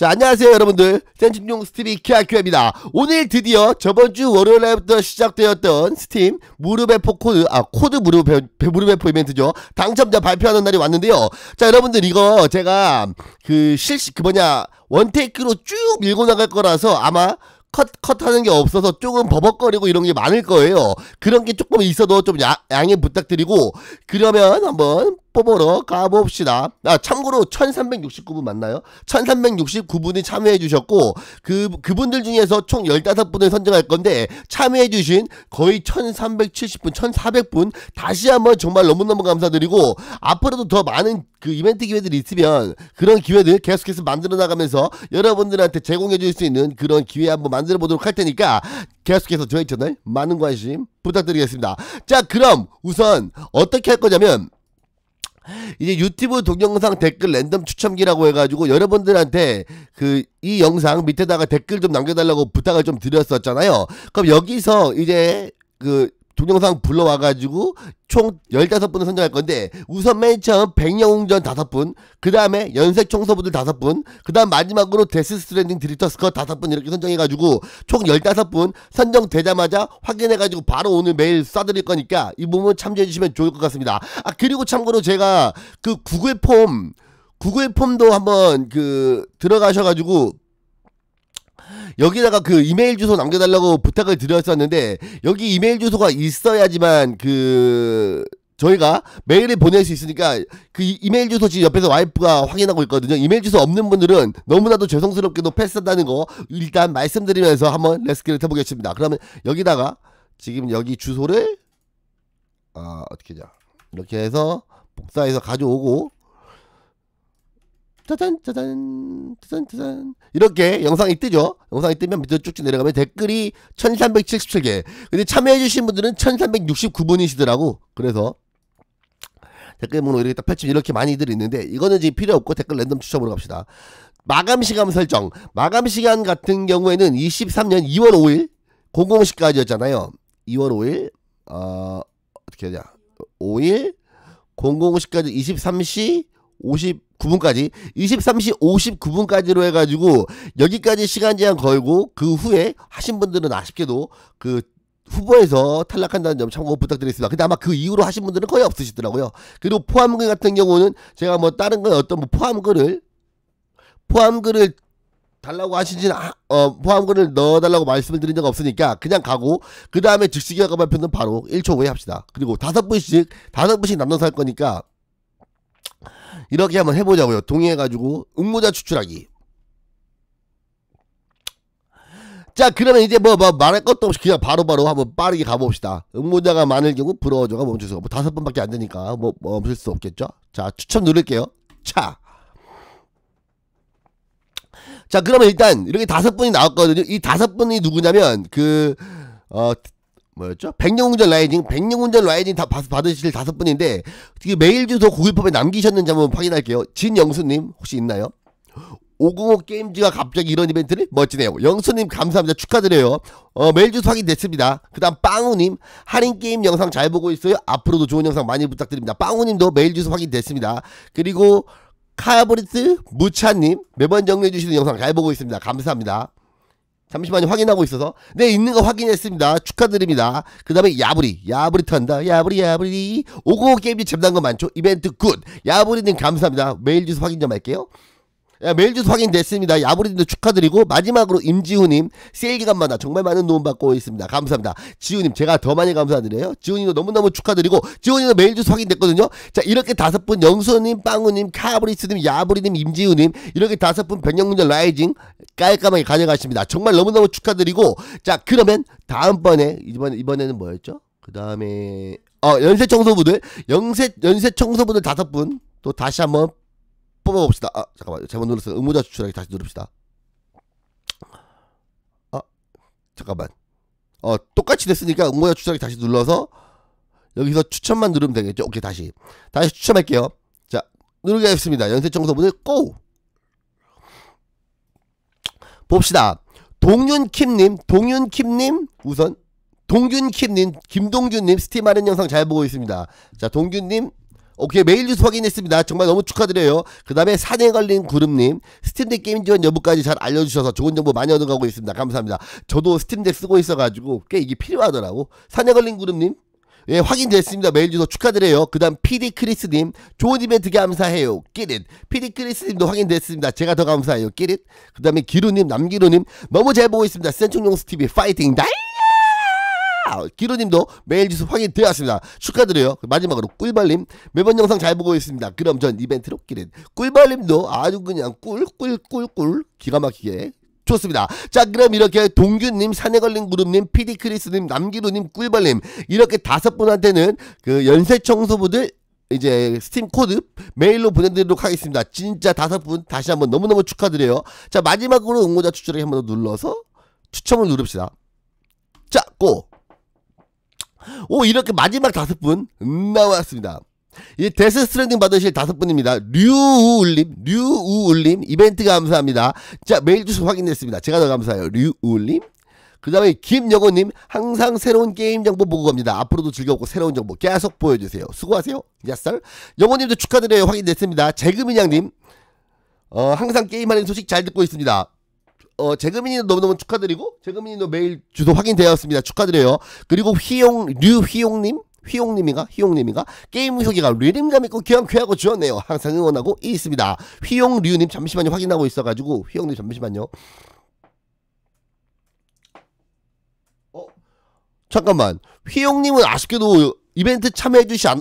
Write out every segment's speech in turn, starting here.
자 안녕하세요 여러분들 센중용 스티리 키아큐입니다 오늘 드디어 저번주 월요일날부터 시작되었던 스팀 무릎 의포 코드 아 코드 무릎 의 무릎 에포 이벤트죠 당첨자 발표하는 날이 왔는데요 자 여러분들 이거 제가 그 실시 그 뭐냐 원테이크로 쭉 밀고 나갈 거라서 아마 컷, 컷 하는 게 없어서 조금 버벅거리고 이런 게 많을 거예요. 그런 게 조금 있어도 좀 야, 양해 부탁드리고, 그러면 한번 뽑으러 가봅시다. 아, 참고로 1369분 맞나요? 1369분이 참여해 주셨고 그 그분들 중에서 총 15분을 선정할 건데 참여해 주신 거의 1370분, 1400분 다시 한번 정말 너무너무 감사드리고 앞으로도 더 많은 그 이벤트 기회들이 있으면 그런 기회들 계속해서 만들어 나가면서 여러분들한테 제공해 줄 수 있는 그런 기회 한번 만들어 보도록 할 테니까 계속해서 저희 채널 많은 관심 부탁드리겠습니다. 자, 그럼 우선 어떻게 할 거냐면 이제 유튜브 동영상 댓글 랜덤 추첨기라고 해가지고 여러분들한테 그 이 영상 밑에다가 댓글 좀 남겨달라고 부탁을 좀 드렸었잖아요. 그럼 여기서 이제 그 동영상 불러와가지고 총 15분을 선정할 건데 우선 맨 처음 백령웅전 5분 그 다음에 연색 청소부들 5분 그 다음 마지막으로 데스 스트랜딩 드리터 스컷 5분 이렇게 선정해가지고 총 15분 선정되자마자 확인해가지고 바로 오늘 메일 쏴드릴 거니까 이 부분 참조해주시면 좋을 것 같습니다 아 그리고 참고로 제가 그 구글 폼 구글 폼도 한번 그 들어가셔가지고 여기다가 그 이메일 주소 남겨달라고 부탁을 드렸었는데 여기 이메일 주소가 있어야지만 그 저희가 메일을 보낼 수 있으니까 그 이메일 주소 지금 옆에서 와이프가 확인하고 있거든요. 이메일 주소 없는 분들은 너무나도 죄송스럽게도 패스한다는 거 일단 말씀드리면서 한번 레스키를 해보겠습니다. 그러면 여기다가 지금 여기 주소를 아 어떻게 자 이렇게 해서 복사해서 가져오고 짜잔 짜잔 짜잔 짜잔 이렇게 영상이 뜨죠 영상이 뜨면 밑으로 쭉쭉 내려가면 댓글이 1377개 근데 참여해주신 분들은 1369분이시더라고 그래서 댓글 보면 이렇게 딱 펼치면 이렇게 많이들 있는데 이거는 지금 필요 없고 댓글 랜덤 추첨으로 갑시다 마감 시간 설정 마감 시간 같은 경우에는 23년 2월 5일 00시까지였잖아요 2월 5일 어, 어떻게 되냐 5일 00시까지 23시 59분까지 23시 59분까지로 해가지고 여기까지 시간 제한 걸고 그 후에 하신 분들은 아쉽게도 그 후보에서 탈락한다는 점 참고 부탁드리겠습니다. 근데 아마 그 이후로 하신 분들은 거의 없으시더라고요. 그리고 포함글 같은 경우는 제가 뭐 다른 건 어떤 뭐 포함글을 포함글을 달라고 하신지는 아, 어, 포함글을 넣어달라고 말씀을 드린 적 없으니까 그냥 가고 그 다음에 즉시 결과 발표는 바로 1초 후에 합시다. 그리고 다섯 분씩 다섯 분씩 나눠서 할 거니까 이렇게 한번 해보자고요. 동의해가지고 응모자 추출하기. 자 그러면 이제 뭐, 뭐 말할 것도 없이 그냥 바로바로 바로 한번 빠르게 가봅시다. 응모자가 많을 경우 불어워저가 멈출 수가 뭐 다섯 번밖에 안 되니까 뭐 멈출 뭐 수 없겠죠. 자 추첨 누를게요. 차. 자 그러면 일단 이렇게 다섯 분이 나왔거든요. 이 다섯 분이 누구냐면 그 어, 뭐였죠? 백년운전 라이징, 백년운전 라이징 다 받으실 다섯 분인데 어떻 메일 주소 구깃법에 남기셨는지 한번 확인할게요. 진영수님 혹시 있나요? 505 게임즈가 갑자기 이런 이벤트를 멋지네요. 영수님 감사합니다. 축하드려요. 어, 메일 주소 확인됐습니다. 그 다음 빵우님 할인게임 영상 잘 보고 있어요. 앞으로도 좋은 영상 많이 부탁드립니다. 빵우님도 메일 주소 확인됐습니다. 그리고 카야브리스 무차님 매번 정리해주시는 영상 잘 보고 있습니다. 감사합니다. 잠시만요 확인하고 있어서 네 있는 거 확인했습니다 축하드립니다 그 다음에 야브리 야브리 턴다 야브리 야브리 오고 게임즈 잡다거 많죠 이벤트 굿 야브리님 감사합니다 메일 주소 확인 좀 할게요 메일 주소 확인됐습니다. 야브리님도 축하드리고 마지막으로 임지훈님 세일기간마다 정말 많은 도움 받고 있습니다. 감사합니다. 지훈님 제가 더 많이 감사드려요. 지훈님도 너무너무 축하드리고 지훈님도 메일 주소 확인됐거든요. 자 이렇게 다섯 분 영수님, 빵우님, 카브리스님, 야브리님, 임지훈님 이렇게 다섯 분 변형문제 라이징 깔끔하게 가져가십니다. 정말 너무너무 축하드리고 자 그러면 다음번에 이번 이번에는 뭐였죠? 그 다음에 어 연쇄 청소부들 연쇄 연쇄 청소부들 다섯 분 또 다시 한번 뽑아봅시다. 아, 잠깐만. 요 잘못 눌렀어요. 의무자 추출하기 다시 누릅시다. 아, 잠깐만. 어, 똑같이 됐으니까 의무자 추출하기 다시 눌러서 여기서 추천만 누르면 되겠죠. 오케이, 다시. 다시 추천할게요 자, 누르게 겠습니다연세청소문을 고! 봅시다. 동윤킴님, 동윤킴님, 우선 동윤킴님 김동균님, 스팀하는 영상 잘 보고 있습니다. 자, 동균님, 오케이 메일 주소 확인했습니다. 정말 너무 축하드려요. 그 다음에 산에 걸린 구름님 스팀대 게임 지원 여부까지 잘 알려주셔서 좋은 정보 많이 얻어가고 있습니다. 감사합니다. 저도 스팀대 쓰고 있어가지고 꽤 이게 필요하더라고. 산에 걸린 구름님 예, 확인됐습니다. 메일 주소 축하드려요. 그 다음 PD 크리스님, 좋은 이벤트 감사해요. 끼릿. PD 크리스님도 확인됐습니다. 제가 더 감사해요. 끼릿. 그 다음에 기루님, 남기루님, 너무 잘 보고 있습니다. 센충용스 TV 파이팅 다이! 기로님도 메일 주소 확인되었습니다. 축하드려요. 마지막으로 꿀벌님 매번 영상 잘 보고 있습니다. 그럼 전 이벤트로 끼린 꿀벌님도 아주 그냥 꿀꿀꿀꿀 기가 막히게 좋습니다. 자 그럼 이렇게 동규님, 산에 걸린 구름님, 피디크리스님, 남기루님, 꿀벌님 이렇게 다섯 분한테는 그 연쇄청소부들 이제 스팀 코드 메일로 보내드리도록 하겠습니다. 진짜 다섯 분 다시 한번 너무너무 축하드려요. 자 마지막으로 응모자 추천을 한번 더 눌러서 추첨을 누릅시다. 자 고! 오, 이렇게 마지막 다섯 분 나왔습니다. 이 데스 스트랜딩 받으실 다섯 분입니다. 류우울님, 류우울님, 이벤트 감사합니다. 자, 메일 주소 확인했습니다. 제가 더 감사해요. 류우울님. 그 다음에 김여고님, 항상 새로운 게임 정보 보고 갑니다. 앞으로도 즐겁고 새로운 정보 계속 보여주세요. 수고하세요. 야썰. 영호님도 축하드려요. 확인됐습니다. 재금인양님, 어, 항상 게임하는 소식 잘 듣고 있습니다. 어, 재금이님 너무너무 축하드리고, 재금이님도 메일 주소 확인되었습니다. 축하드려요. 그리고 휘용, 류휘용님? 휘용님이가휘용님이가 게임 소개가 리듬감 있고 귀한 쾌하고 좋았네요. 항상 응원하고 있습니다. 휘용 류님 잠시만요. 확인하고 있어가지고, 휘용님 잠시만요. 어? 잠깐만. 휘용님은 아쉽게도 이벤트 참여해주시 안,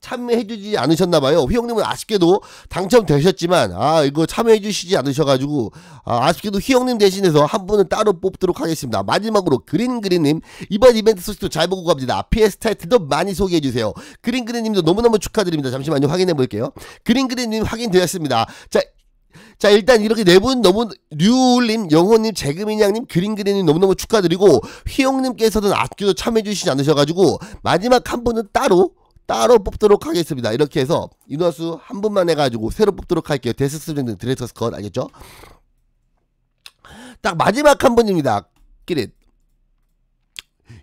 참여해주지 않으셨나봐요. 휘영님은 아쉽게도 당첨되셨지만, 아, 이거 참여해주시지 않으셔가지고, 아, 쉽게도 휘영님 대신해서 한 분은 따로 뽑도록 하겠습니다. 마지막으로 그린그린님, 이번 이벤트 소식도 잘 보고 갑니다. PS 타이틀도 많이 소개해주세요. 그린그린님도 너무너무 축하드립니다. 잠시만요. 확인해볼게요. 그린그린님 확인되었습니다. 자, 자 일단 이렇게 네 분 너무 류울님, 영호님, 재금인양님, 그린그린님 너무너무 축하드리고 휘용님께서는 아껴도 참여해주시지 않으셔가지고 마지막 한 분은 따로 따로 뽑도록 하겠습니다. 이렇게 해서 인원수 한 분만 해가지고 새로 뽑도록 할게요. 데스스트링 드레스커스 건 알겠죠? 딱 마지막 한 분입니다. 끼릿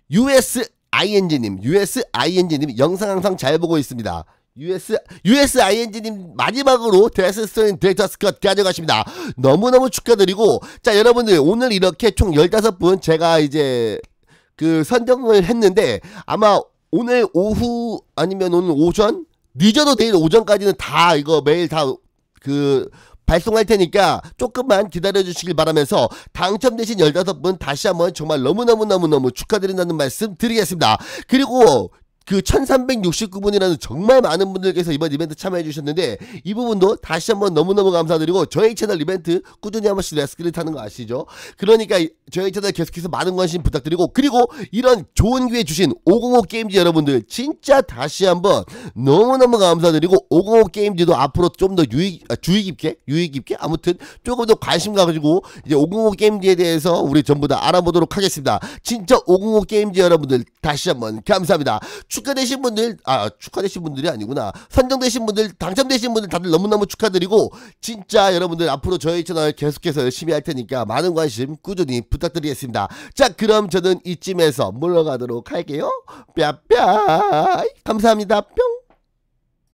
USING님 USING님 영상 항상 잘 보고 있습니다. US, USING님 마지막으로 데스스트린 데이터스 컷 가져가십니다. 너무너무 축하드리고, 자, 여러분들, 오늘 이렇게 총 15분 제가 이제 그 선정을 했는데, 아마 오늘 오후 아니면 오늘 오전 늦어도 내일 오전까지는 다 이거 매일 다 그 발송할 테니까 조금만 기다려 주시길 바라면서 당첨되신 15분 다시 한번 정말 너무너무너무너무 축하드린다는 말씀 드리겠습니다. 그리고 그 1369분이라는 정말 많은 분들께서 이번 이벤트 참여해 주셨는데 이 부분도 다시 한번 너무너무 감사드리고 저희 채널 이벤트 꾸준히 한 번씩 레스키를 타는 거 아시죠? 그러니까 저희 채널 계속해서 많은 관심 부탁드리고 그리고 이런 좋은 기회 주신 505 게임즈 여러분들 진짜 다시 한번 너무너무 감사드리고 505 게임즈도 앞으로 좀 더 유익 아, 주의 깊게 유익 깊게 아무튼 조금 더 관심 가지고 이제 505 게임즈에 대해서 우리 전부 다 알아보도록 하겠습니다. 진짜 505 게임즈 여러분들 다시 한번 감사합니다. 축하되신 분들 아 축하되신 분들이 아니구나 선정되신 분들 당첨되신 분들 다들 너무너무 축하드리고 진짜 여러분들 앞으로 저희 채널 계속해서 열심히 할 테니까 많은 관심 꾸준히 부탁드리겠습니다 자 그럼 저는 이쯤에서 물러가도록 할게요 뺨뺨 감사합니다 뿅